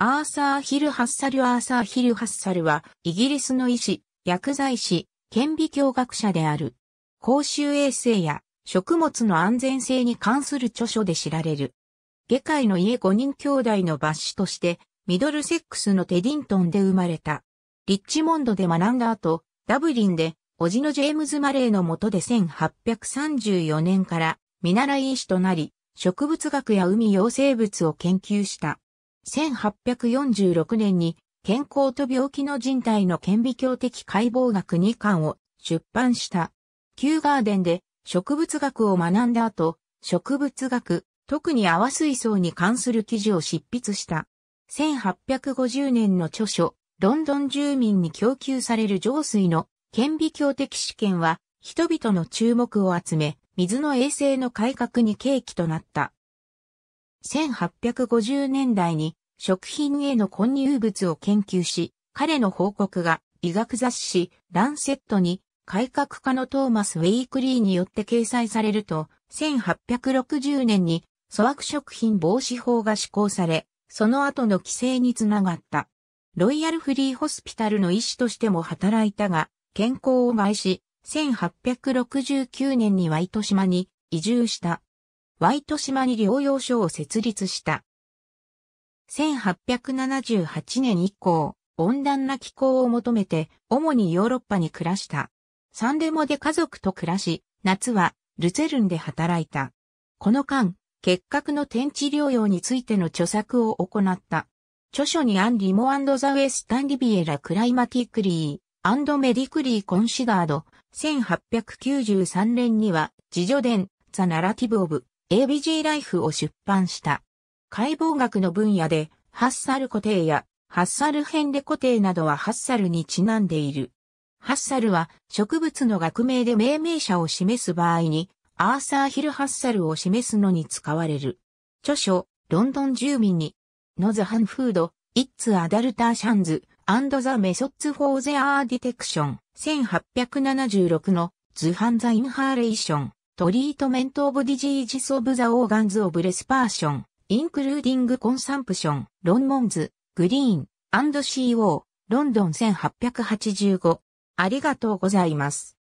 アーサー・ヒル・ハッサル・アーサー・ヒル・ハッサルは、イギリスの医師、薬剤師、顕微鏡学者である。公衆衛生や食物の安全性に関する著書で知られる。下界の家5人兄弟の抜子として、ミドルセックスのテディントンで生まれた。リッチモンドで学んだ後、ダブリンで、叔父のジェームズ・マレーの下で1834年から、見習い医師となり、植物学や海洋生物を研究した。1846年に健康と病気の人体の顕微鏡的解剖学2巻を出版した。旧ガーデンで植物学を学んだ後、植物学、特に泡水槽に関する記事を執筆した。1850年の著書、ロンドン住民に供給される浄水の顕微鏡的試験は人々の注目を集め、水の衛生の改革に契機となった。1850年代に食品への混入物を研究し、彼の報告が医学雑誌ランセットに改革家のトーマス・ウェイクリーによって掲載されると、1860年に粗悪食品防止法が施行され、その後の規制につながった。ロイヤルフリーホスピタルの医師としても働いたが、健康を害し、1869年には糸島に移住した。ワイト島に療養所を設立した。1878年以降、温暖な気候を求めて、主にヨーロッパに暮らした。サンデモで家族と暮らし、夏はルツェルンで働いた。この間、結核の天地療養についての著作を行った。著書にアンリモザ・ウェスタン・リビエラ・クライマティクリー、アンド・メディクリー・コンシダード、1893年には、自助伝、ザ・ナラティブ・オブ、ABG ライフを出版した。解剖学の分野で、ハッサル固定や、ハッサルヘンレ固定などはハッサルにちなんでいる。ハッサルは植物の学名で命名者を示す場合に、アーサー・ヒル・ハッサルを示すのに使われる。著書、ロンドン住民に、ノズ・ハンフード、イッツ・アダルター・シャンズ、アンド・ザ・メソッツ・フォー・ゼ・アー・ディテクション、1876の、ズ・ハンザ・インハーレーション。トリートメントオブディジージスオブザオーガンズオブレスパーション、インクルーディングコンサンプション、ロンモンズ、グリーン、&CO、ロンドン1885。ありがとうございます。